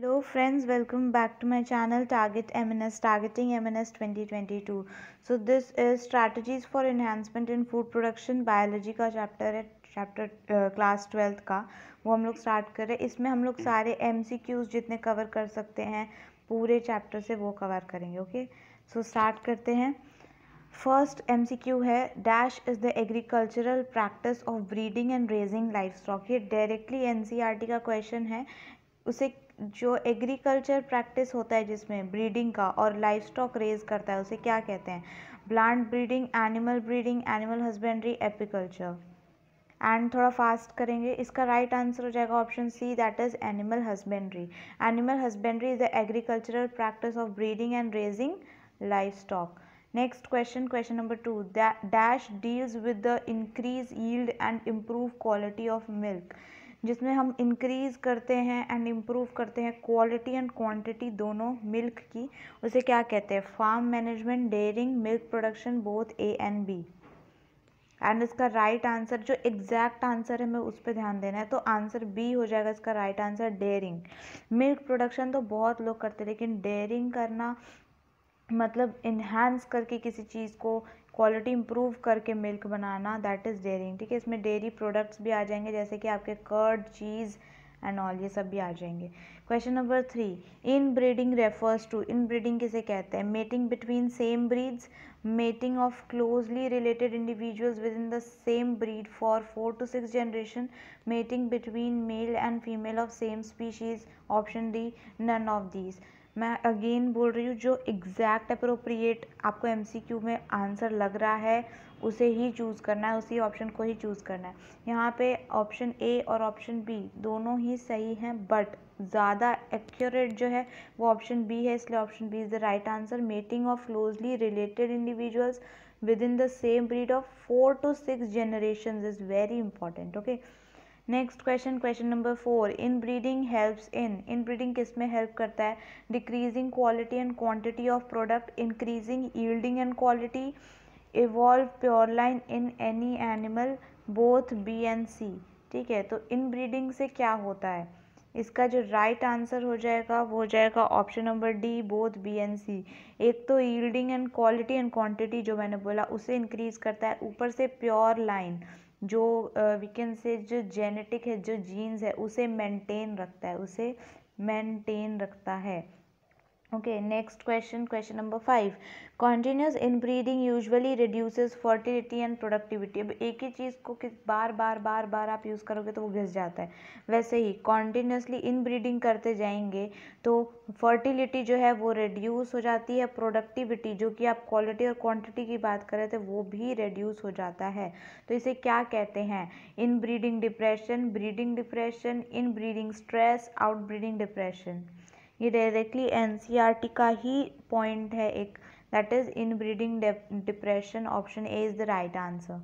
Hello friends welcome back to my channel target MNS targeting MNS 2022 so this is strategies for enhancement in food production biology का chapter है chapter class twelfth का वो हम लोग start कर रहे हैं इसमें हम लोग सारे एमसीक्यूज जितने कवर कर सकते हैं पूरे चैप्टर से वो कवर करेंगे ओके सो स्टार्ट करते हैं फर्स्ट एम है dash is the agricultural practice of breeding and raising livestock ये डायरेक्टली एन e का क्वेश्चन है उसे जो एग्रीकल्चर प्रैक्टिस होता है जिसमें ब्रीडिंग का और लाइफ स्टॉक रेज करता है उसे क्या कहते हैं plant breeding animal breeding animal husbandry apiculture and थोड़ा फास्ट करेंगे इसका राइट right आंसर हो जाएगा option C that is animal husbandry animal husbandry is the agricultural practice of breeding and raising livestock next question question number two dash deals with the increase yield and improve quality of milk जिसमें हम increase करते हैं and improve करते हैं quality and quantity दोनों milk की उसे क्या कहते हैं farm management dairying milk production both A and B and इसका राइट right आंसर जो एग्जैक्ट आंसर है हमें उस पर ध्यान देना है तो आंसर बी हो जाएगा इसका right right answer dairying milk production तो बहुत लोग करते हैं लेकिन डेयरिंग करना मतलब इन्हांस करके किसी चीज़ को क्वालिटी इम्प्रूव करके मिल्क बनाना दैट इज़ डेयरिंग ठीक है इसमें डेयरी प्रोडक्ट्स भी आ जाएंगे जैसे कि आपके कर्ड चीज़ एंड ऑल ये सब भी आ जाएंगे question number three inbreeding refers to inbreeding किसे कहते हैं mating between same breeds mating of closely related individuals within the same breed for four to six generation mating between male and female of same species option D none of these मैं again बोल रही हूँ जो exact appropriate आपको एम में answer लग रहा है उसे ही चूज़ करना है उसी ऑप्शन को ही चूज़ करना है यहाँ पे ऑप्शन ए और ऑप्शन बी दोनों ही सही हैं बट ज़्यादा एक्यूरेट जो है वो ऑप्शन बी है इसलिए option B is the right answer mating of closely related individuals within the same breed of four to six generation is very important okay next question question number four inbreeding helps in inbreeding किस में help करता है decreasing quality and quantity of product increasing yielding and quality evolve pure line in any animal both B and C ठीक है तो इन breeding से क्या होता है इसका जो राइट right आंसर हो जाएगा वो हो जाएगा option number D both B and C एक तो yielding and quality and quantity जो मैंने बोला उसे इंक्रीज़ करता है ऊपर से प्योर लाइन जो वी कैन से जो जेनेटिक है जो जीन्स है उसे मेंटेन रखता है उसे मेंटेन रखता है okay next question question number 5 continuous inbreeding usually reduces fertility and productivity अब एक ही चीज़ को किस बार बार बार बार आप यूज़ करोगे तो वो घिस जाता है वैसे ही कॉन्टीन्यूसली ब्रीडिंग करते जाएंगे तो फर्टिलिटी जो है वो रिड्यूस हो जाती है प्रोडक्टिविटी जो कि आप क्वालिटी और क्वांटिटी की बात कर रहे थे वो भी रिड्यूस हो जाता है तो इसे क्या कहते हैं inbreeding depression breeding depression inbreeding stress outbreeding depression ये डायरेक्टली एनसीईआरटी e का ही पॉइंट है एक that is inbreeding depression option A is the right answer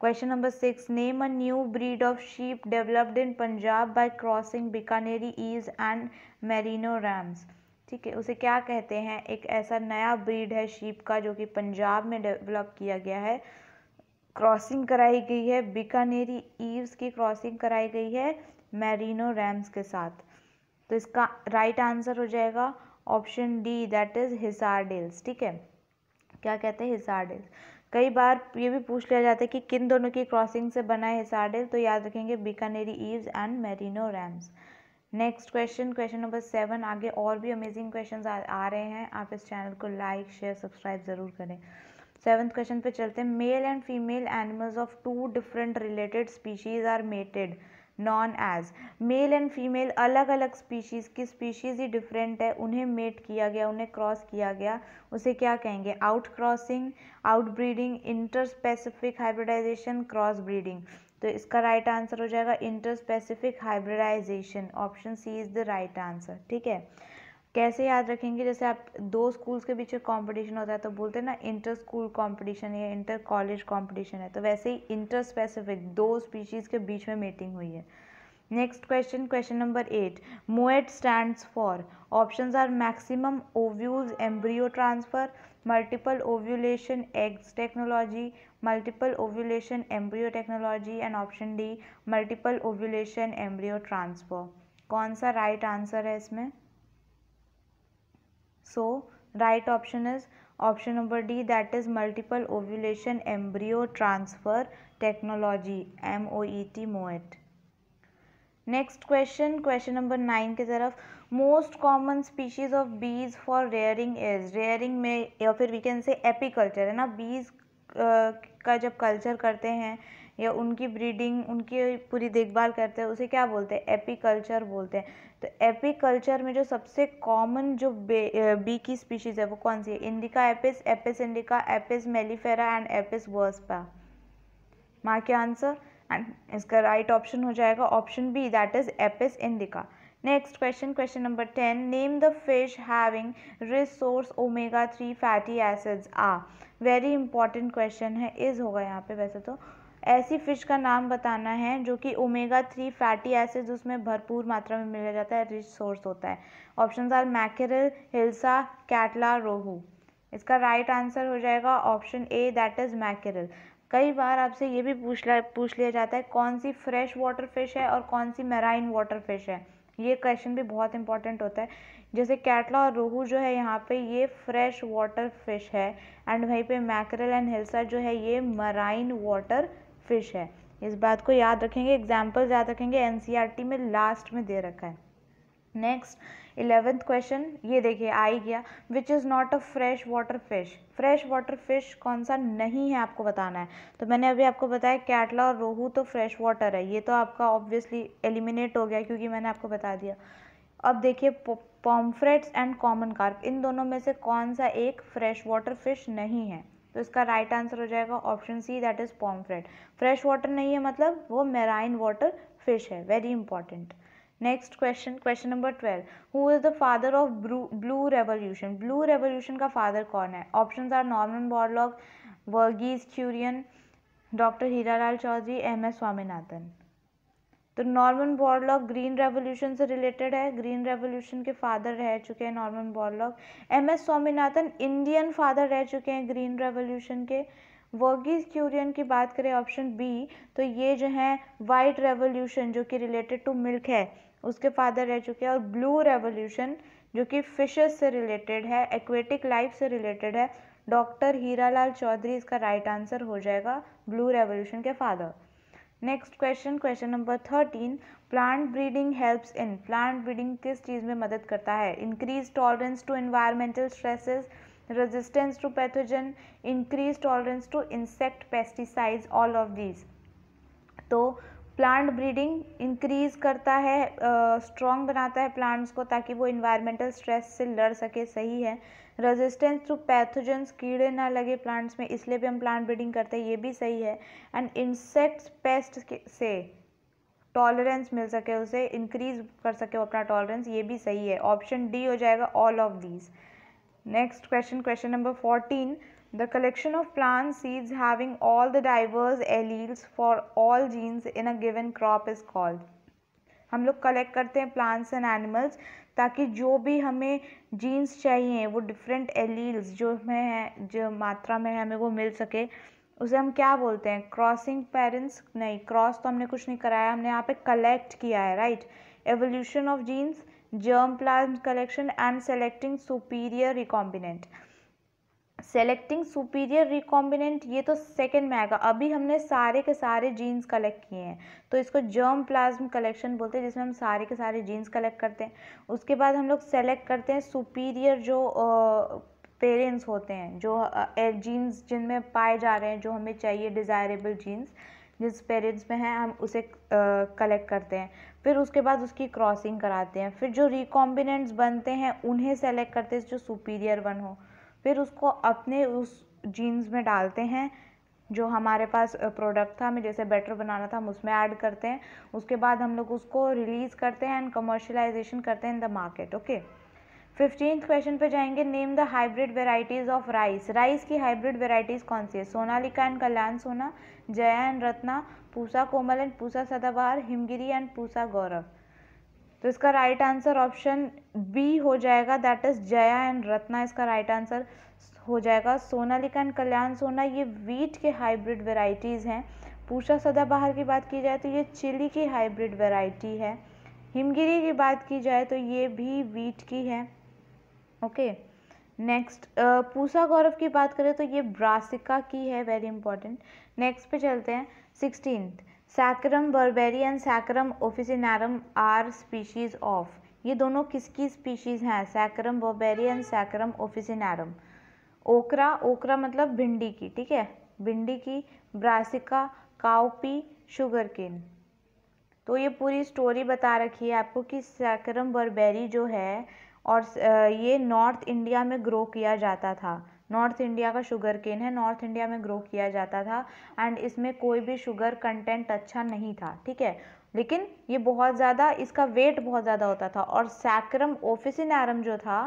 question number six name a new breed of sheep developed in Punjab by crossing Bikaneri ewes and Merino rams ठीक है उसे क्या कहते हैं एक ऐसा नया ब्रीड है शीप का जो कि पंजाब में डेवलप किया गया है क्रॉसिंग कराई गई है बीकानेरी ईव्स की क्रॉसिंग कराई गई है मैरिनो रैम्स के साथ तो इसका राइट right आंसर हो जाएगा option D that is Hisardale ठीक है क्या कहते हैं हिसार डेल्स कई बार ये भी पूछ लिया जाता है कि किन दोनों की क्रॉसिंग से बना है हिसार डेल तो याद रखेंगे Bikaneri ewes and Merino rams next question question number seven आगे और भी अमेजिंग क्वेश्चन आ, आ रहे हैं आप इस चैनल को लाइक शेयर सब्सक्राइब ज़रूर करें सेवन्थ क्वेश्चन पे चलते हैं male and female animals of two different related species are mated known as male and female अलग अलग स्पीशीज़ की स्पीशीज़ ही डिफरेंट है उन्हें मेट किया गया उन्हें क्रॉस किया गया उसे क्या कहेंगे outcrossing outbreeding interspecific hybridisation cross breeding तो इसका राइट right आंसर हो जाएगा interspecific hybridisation option C is the right answer ठीक है कैसे याद रखेंगे जैसे आप दो स्कूल्स के बीच कंपटीशन होता है तो बोलते हैं ना इंटर स्कूल कंपटीशन या इंटर कॉलेज कंपटीशन है तो वैसे ही इंटर स्पेसिफिक दो स्पीशीज़ के बीच में मीटिंग हुई है next question question number eight MOET stand for option are maximum ovules embryo transfer multiple ovulation eggs technology multiple ovulation embryo technology and option D multiple ovulation embryo transfer कौन सा right right answer है इसमें so right option is option number D that is multiple ovulation embryo transfer technology M O E T MOET next question question number nine की तरफ most common species of bees for rearing is rearing में या फिर we can से apiculture है ना बीज का जब कल्चर करते हैं या उनकी ब्रीडिंग उनकी पूरी देखभाल करते हैं उसे क्या बोलते हैं एपीकल्चर बोलते हैं तो एपीकल्चर में जो सबसे कॉमन जो बी की स्पीशीज़ है वो कौन सी है indica Apis Apis indica Apis mellifera and Apis वर्सपा माँ के आंसर एंड इसका राइट right ऑप्शन हो जाएगा option B that is Apis indica next question question number ten name the fish having resource source omega three fatty acids uh very important question है is होगा यहाँ पे वैसे तो ऐसी फ़िश का नाम बताना है जो कि ओमेगा थ्री फैटी एसिड उसमें भरपूर मात्रा में मिला जाता है रिच सोर्स होता है option are mackerel hilsa catla rohu इसका राइट right आंसर हो जाएगा option A that is mackerel कई बार आपसे ये भी पूछ ला पूछ लिया जाता है कौन सी फ्रेश वाटर फिश है और कौन सी मेराइन वाटर फिश है ये क्वेश्चन भी बहुत इंपॉर्टेंट होता है जैसे कैटला और रोहू जो है यहाँ पे ये फ्रेश वाटर फिश है एंड वहीं पे मैकरल एंड हिल्सा जो है ये मराइन वाटर फिश है इस बात को याद रखेंगे एग्जाम्पल याद रखेंगे एन e में लास्ट में दे रखा है नेक्स्ट इलेवेंथ क्वेश्चन ये देखिए आ ही गया which is not a fresh water fish fresh water fish कौन सा नहीं है आपको बताना है तो मैंने अभी आपको बताया कैटला और रोहू तो फ्रेश वाटर है ये तो आपका ऑब्वियसली एलिमिनेट हो गया क्योंकि मैंने आपको बता दिया अब देखिए पॉम्फ्रेट्स एंड कॉमन कार्प इन दोनों में से कौन सा एक फ्रेश वाटर फिश नहीं है तो इसका राइट आंसर हो जाएगा option C that is pomfret fresh water नहीं है मतलब वो मेराइन वाटर फिश है very important next question question number twelve who is the father of blue revolution blue revolution का फादर कौन है option are Norman Borlaug Verghese Kurien doctor Lal Chaudhary M S Swaminathan तो Norman Borlaug green revolution से related है green revolution के father रह चुके हैं Norman Borlaug M S Swaminathan Indian father रह चुके हैं ग्रीन रेवोल्यूशन के वर्गीज क्यूरियन की बात करें ऑप्शन बी तो ये जो है वाइट रेवोल्यूशन जो कि रिलेटेड टू मिल्क है उसके फादर रह चुके हैं और ब्लू रेवोल्यूशन जो कि फिशेस से रिलेटेड है एक्वेटिक लाइफ से रिलेटेड है डॉक्टर हीरालाल चौधरी इसका राइट आंसर हो जाएगा ब्लू रेवोल्यूशन के father next question question number thirteen plant breeding helps in plant breeding किस चीज़ में मदद करता है increase tolerance to environmental stresses resistance to pathogen increase tolerance to insect pesticides all of these तो प्लांट ब्रीडिंग इंक्रीज करता है strong uh, बनाता है प्लांट्स को ताकि वो इन्वायरमेंटल स्ट्रेस से लड़ सके सही है रेजिस्टेंस टू पैथोजेंस कीड़े ना लगे प्लांट्स में इसलिए भी हम प्लांट ब्रीडिंग करते हैं ये भी सही है एंड इंसेक्ट्स पेस्ट से टॉलरेंस मिल सके उसे इंक्रीज कर सके वो अपना टॉलरेंस ये भी सही है ऑप्शन डी हो जाएगा all of these next question question number fourteen the collection of plant seeds having all the diverse alleles for all genes in a given crop is called हम लोग कलेक्ट करते हैं प्लांट्स एंड एनिमल्स ताकि जो भी हमें jeans चाहिए वो डिफरेंट एलील्स जो में है जो मात्रा में है हमें वो मिल सके उसे हम क्या बोलते हैं क्रॉसिंग पेरेंट्स नहीं क्रॉस तो हमने कुछ नहीं कराया हमने यहाँ पे कलेक्ट किया है right evolution of genes germ plant collection and selecting superior recombinant selecting superior recombinant ये तो सेकेंड में आएगा अभी हमने सारे के सारे जीन्स कलेक्ट किए हैं तो इसको जर्म प्लाज्म कलेक्शन बोलते हैं जिसमें हम सारे के सारे जीन्स कलेक्ट करते हैं उसके बाद हम लोग सेलेक्ट करते हैं सुपीरियर जो पेरेंट्स होते हैं जो जीन्स जिनमें पाए जा रहे हैं जो हमें चाहिए डिज़ायरेबल जीन्स जिस पेरेंट्स में हैं हम उसे कलेक्ट करते हैं फिर उसके बाद उसकी क्रॉसिंग कराते हैं फिर जो रिकॉम्बिनेंट्स बनते हैं उन्हें सेलेक्ट करते हैं जो सुपीरियर वन हो फिर उसको अपने उस जीन्स में डालते हैं जो हमारे पास प्रोडक्ट था हमें जैसे बैटर बनाना था हम उसमें ऐड करते हैं उसके बाद हम लोग उसको रिलीज़ करते हैं एंड कमर्शलाइजेशन करते हैं in the market okay fifteen question पे जाएंगे name the hybrid varieties of rice rice की हाइब्रिड वेराइटीज़ कौन सी है Sonalika and Kalyan Sona Jaya and Ratna Pusa Komal and Pusa Sadabahar Himgiri and Pusa गौरव तो इसका राइट आंसर ऑप्शन बी हो जाएगा that is Jaya and Ratna इसका राइट आंसर हो जाएगा सोनालिका एंड कल्याण सोना ये वीट के हाइब्रिड वेराइटीज़ हैं पूषा सदाबहार की बात की जाए तो ये चिली की हाइब्रिड वेराइटी है हिमगिरी की बात की जाए तो ये भी वीट की है ओके नेक्स्ट पूसा गौरव की बात करें तो ये ब्रासिका की है वेरी इंपॉर्टेंट नेक्स्ट पे चलते हैं sixteen Saccharum barberi and Saccharum officinarum are species of ये दोनों किसकी स्पीशीज़ हैं Saccharum barberi and Saccharum officinarum okra okra मतलब भिंडी की ठीक है भिंडी की ब्रासिका काउपी शुगर केन तो ये पूरी स्टोरी बता रखी है आपको कि सैक्रम बर्बेरी जो है और ये नॉर्थ इंडिया में ग्रो किया जाता था नॉर्थ इंडिया का शुगर केन है नॉर्थ इंडिया में ग्रो किया जाता था एंड इसमें कोई भी शुगर कंटेंट अच्छा नहीं था ठीक है लेकिन ये बहुत ज़्यादा इसका वेट बहुत ज़्यादा होता था और सैक्रम आरम जो था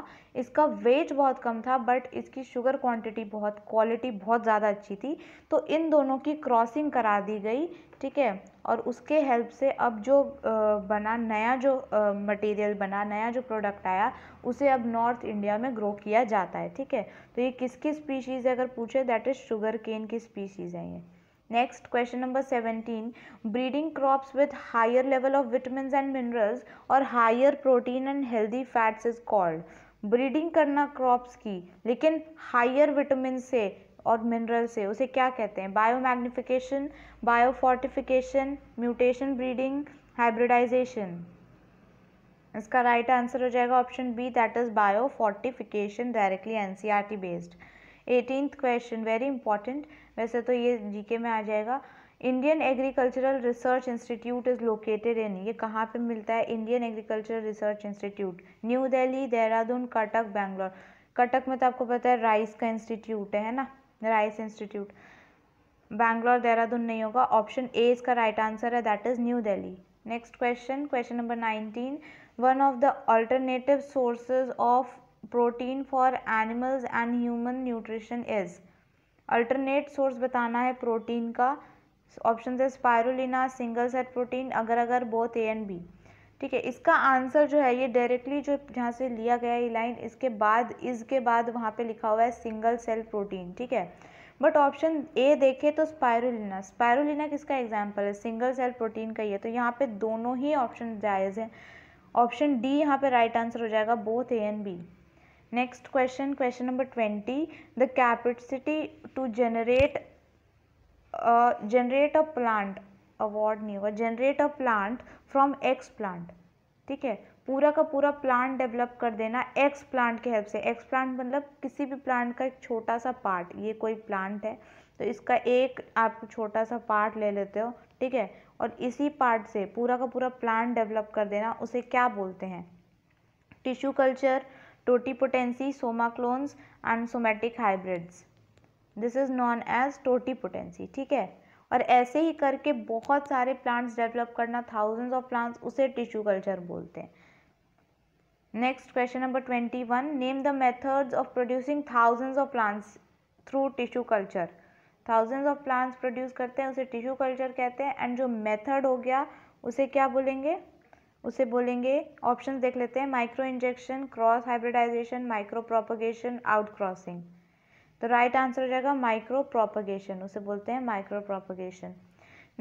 इसका वेट बहुत कम था बट इसकी शुगर क्वांटिटी बहुत क्वालिटी बहुत ज़्यादा अच्छी थी तो इन दोनों की क्रॉसिंग करा दी गई ठीक है और उसके हेल्प से अब जो बना नया जो मटेरियल बना नया जो प्रोडक्ट आया उसे अब नॉर्थ इंडिया में ग्रो किया जाता है ठीक है तो ये किसकी स्पीशीज़ है अगर पूछे दैट इज़ शुगर केन की स्पीशीज़ है ये next question number seventeen breeding crops with higher level of vitamin and minerals और higher protein and healthy fats is called breeding करना क्रॉप्स की लेकिन हायर विटामिन से और मिनरल से उसे क्या कहते हैं biomagnification biofortification mutation breeding hybridization इसका राइट right आंसर हो जाएगा option B that is biofortification directly T based eighteenth question very important वैसे तो ये जीके में आ जाएगा Indian agricultural research institute is located in ये कहाँ पे मिलता है Indian agricultural research institute New Delhi Dehradun Cuttack Bangalore Cuttack में तो आपको पता है राइस का इंस्टीट्यूट है ना राइस इंस्टीट्यूट बैंगलोर देहरादून नहीं होगा ऑप्शन ए इसका राइट आंसर है that is New Delhi next question question number nineteen one of the alternative sources of protein for animals and human nutrition is alternate source बताना है प्रोटीन का ऑप्शन है स्पायरोना सिंगल सेट प्रोटीन अगर अगर both A and B ठीक है इसका answer जो है ये डायरेक्टली जो जहाँ से लिया गया ये लाइन इसके बाद इसके बाद वहाँ पे लिखा हुआ है सिंगल सेल प्रोटीन ठीक है बट ऑप्शन ए देखे तो स्पायरोना स्पायरोना किसका एग्जाम्पल है सिंगल सेल प्रोटीन का ही है तो यहाँ पे दोनों ही ऑप्शन जायज़ हैं ऑप्शन डी यहाँ पे राइट आंसर हो जाएगा both A and B next question question number twenty the capacity to generate generate a plant award नहीं होगा generate a plant from explant ठीक है पूरा का पूरा प्लांट डेवलप कर देना एक्स प्लांट के हेल्प से एक्स प्लांट मतलब किसी भी प्लांट का एक छोटा सा पार्ट ये कोई प्लांट है तो इसका एक आप छोटा सा पार्ट ले लेते हो ठीक है और इसी पार्ट से पूरा का पूरा प्लांट डेवलप कर देना उसे क्या बोलते हैं tissue culture totipotency, somaclones and somatic hybrids. This is known as totipotency ठीक है और ऐसे ही करके बहुत सारे प्लांट्स डेवलप करना थाउजेंड्स ऑफ प्लांट्स उसे टिश्यू कल्चर बोलते हैं next question number twenty one name the methods of producing thousands of plants through tissue culture thousands of plants produce करते हैं उसे टिश्यू कल्चर कहते हैं एंड जो मेथड हो गया उसे क्या बोलेंगे उसे बोलेंगे ऑप्शन देख लेते हैं microinjection cross hybridization micropropagation out crossing तो राइट आंसर हो जाएगा माइक्रो प्रोपोगेशन उसे बोलते हैं micropropagation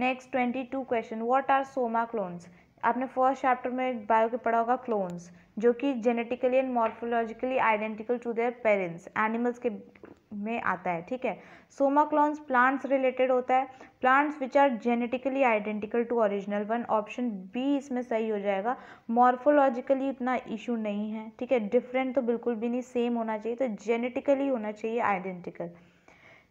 next twenty two question what are somaclones आपने फर्स्ट चैप्टर में बायो के पढ़ा होगा क्लोन्स जो कि genetically and morphologically identical to their parents animals के में आता है ठीक है सोमा क्लोन्स प्लांट्स रिलेटेड होता है plants which are genetically identical to original one option B इसमें सही हो जाएगा मॉर्फोलॉजिकली इतना इशू नहीं है ठीक है डिफरेंट तो बिल्कुल भी नहीं सेम होना चाहिए तो जेनेटिकली होना चाहिए identical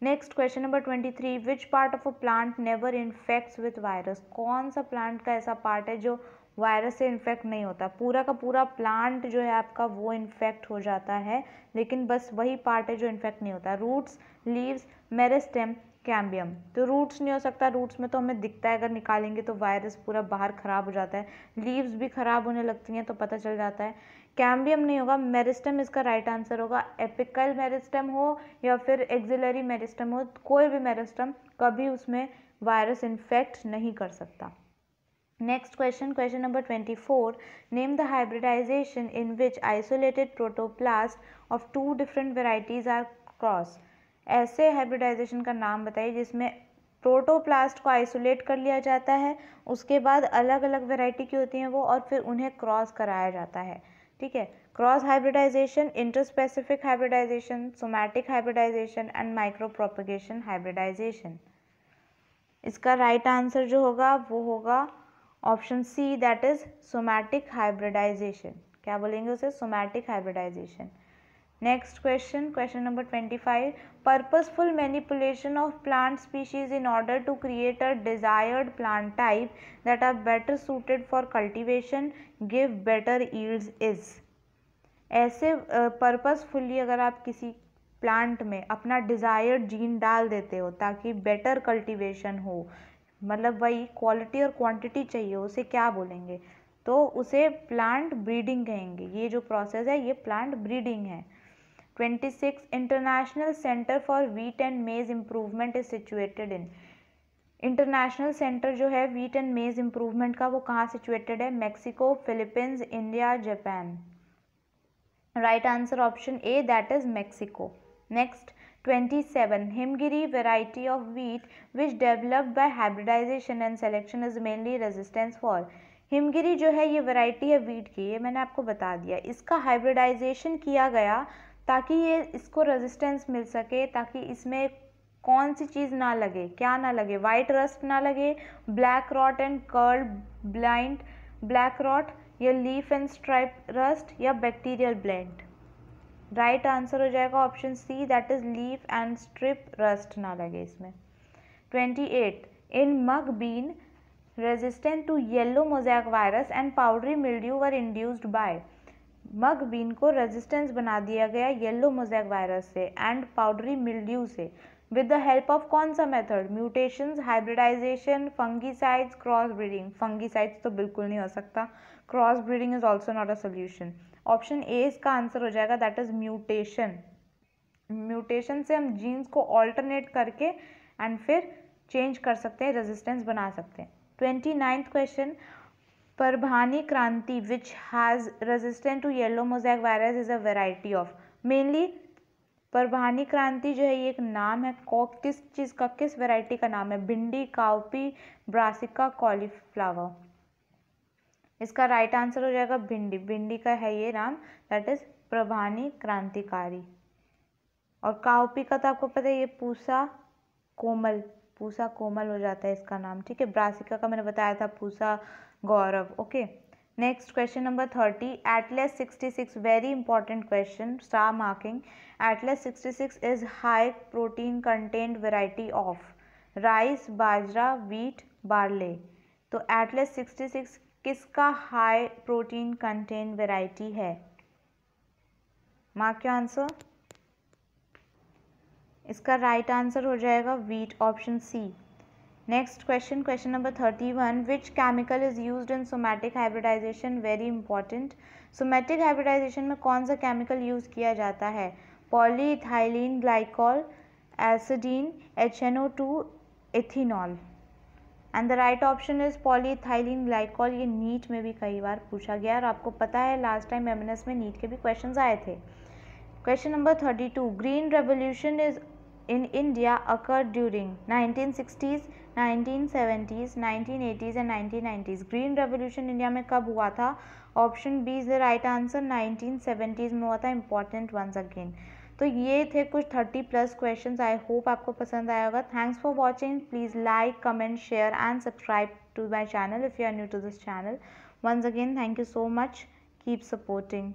next question number twenty three which part of a plant never infects with virus कौन सा प्लांट का ऐसा पार्ट है जो वायरस से इन्फेक्ट नहीं होता पूरा का पूरा प्लांट जो है आपका वो इन्फेक्ट हो जाता है लेकिन बस वही पार्ट है जो इन्फेक्ट नहीं होता रूट्स लीव्स मेरेस्टेम कैम्बियम तो रूट्स नहीं हो सकता रूट्स में तो हमें दिखता है अगर निकालेंगे तो वायरस पूरा बाहर ख़राब हो जाता है लीव्स भी ख़राब होने लगती हैं तो पता चल जाता है कैम्बियम नहीं होगा मेरिस्टम इसका राइट आंसर होगा एपिकल मेरिस्टम हो या फिर एक्जिलरी मेरिस्टम हो कोई भी मेरिस्टम कभी उसमें वायरस इन्फेक्ट नहीं कर सकता next question question number twenty four name the hybridization in which isolated protoplast of two different varieties are cross ऐसे हाइब्रिडाइजेशन का नाम बताइए जिसमें प्रोटोप्लास्ट को आइसोलेट कर लिया जाता है उसके बाद अलग अलग वेराइटी की होती हैं वो और फिर उन्हें क्रॉस कराया जाता है ठीक है cross hybridization interspecific hybridization somatic hybridization and micropropagation hybridization इसका राइट right आंसर जो होगा वो होगा option C that is somatic hybridization क्या बोलेंगे उसे somatic hybridization next question question number twenty five purposeful manipulation of plant species in order to create a desired plant type that are better suited for cultivation give better yield is ऐसे purposefully अगर आप किसी plant में अपना desired gene डाल देते हो ताकि बेटर कल्टिवेशन हो मतलब वही क्वालिटी और क्वांटिटी चाहिए उसे क्या बोलेंगे तो उसे प्लांट ब्रीडिंग कहेंगे ये जो प्रोसेस है ये प्लांट ब्रीडिंग है twenty six international centre for wheat and maize improvement is situated in international centre जो है वीट एंड मेज इम्प्रूवमेंट का वो कहाँ सिचुएटेड है Mexico Philippines India Japan right answer option A that is Mexico next twenty seven Himgiri variety of wheat which develop by hybridization and selection is mainly resistance for Himgiri जो है ये variety है wheat की ये मैंने आपको बता दिया इसका हाइब्रिडाइजेशन किया गया ताकि ये इसको रेजिस्टेंस मिल सके ताकि इसमें कौन सी चीज़ ना लगे क्या ना लगे वाइट रस्ट ना लगे black rot and curl blight black rot या लीफ एंड स्ट्राइप रस्ट या बैक्टीरियल ब्लेंड राइट आंसर हो जाएगा option C that is leaf and strip rust ना लगे इसमें twenty eight in mung bean resistant to yellow mosaic virus and powdery mildew were induced by mung bean को resistance बना दिया गया yellow mosaic virus से एंड पाउडरी मिल्ड्यू से with the help of कौन सा method mutations hybridization fungicides cross breeding fungicides तो बिल्कुल नहीं हो सकता cross breeding is also not a solution option A इसका आंसर हो जाएगा दैट इज म्यूटेशन म्यूटेशन से हम जीन्स को ऑल्टरनेट करके एंड फिर चेंज कर सकते हैं रेजिस्टेंस बना सकते हैं twenty ninth question Parbhani Kranti which has resistant to yellow mosaic virus is a variety of mainly Parbhani Kranti जो है ये एक नाम है कॉक किस चीज़ का किस वेराइटी का नाम है भिंडी काउपी ब्रासिका कॉलीफ्लावर इसका राइट आंसर हो जाएगा भिंडी भिंडी का है ये नाम दैट इज़ प्रभानी क्रांतिकारी और काउपी का तो आपको पता है ये पूसा कोमल पूसा कोमल हो जाता है इसका नाम ठीक है ब्रासिका का मैंने बताया था Pusa Gaurav okay next question number thirty Atlas sixty six very important question star marking Atlas sixty six is high protein content variety of rice bajra wheat barley तो एटलेस सिक्सटी सिक्स किसका हाई प्रोटीन कंटेंट वेराइटी है mark your answer इसका right right answer हो जाएगा wheat option C next question question number thirty one which chemical is use in somatic hybridization very important somatic hybridisation में कौन सा chemical use किया जाता है पॉलीथाइलिन ग्लाइकॉल एसिडीन H N O two ethanol and the right option is polyethylene glycol ये NEET में भी कई बार पूछा गया और आपको पता है लास्ट टाइम एम में नीट के भी क्वेश्चन आए थे question number thirty two green revolution is in India occurred during 1960s, 1970s, 1980s and 1990s. Green Revolution India में कब हुआ था option B is the right answer 1970s में हुआ था इम्पॉर्टेंट वंस अगेन तो ये थे कुछ 30 प्लस क्वेश्चंस आई होप आपको पसंद आया होगा thanks for watching please like comment share and subscribe to my channel if you are new to this channel once again thank you so much keep supporting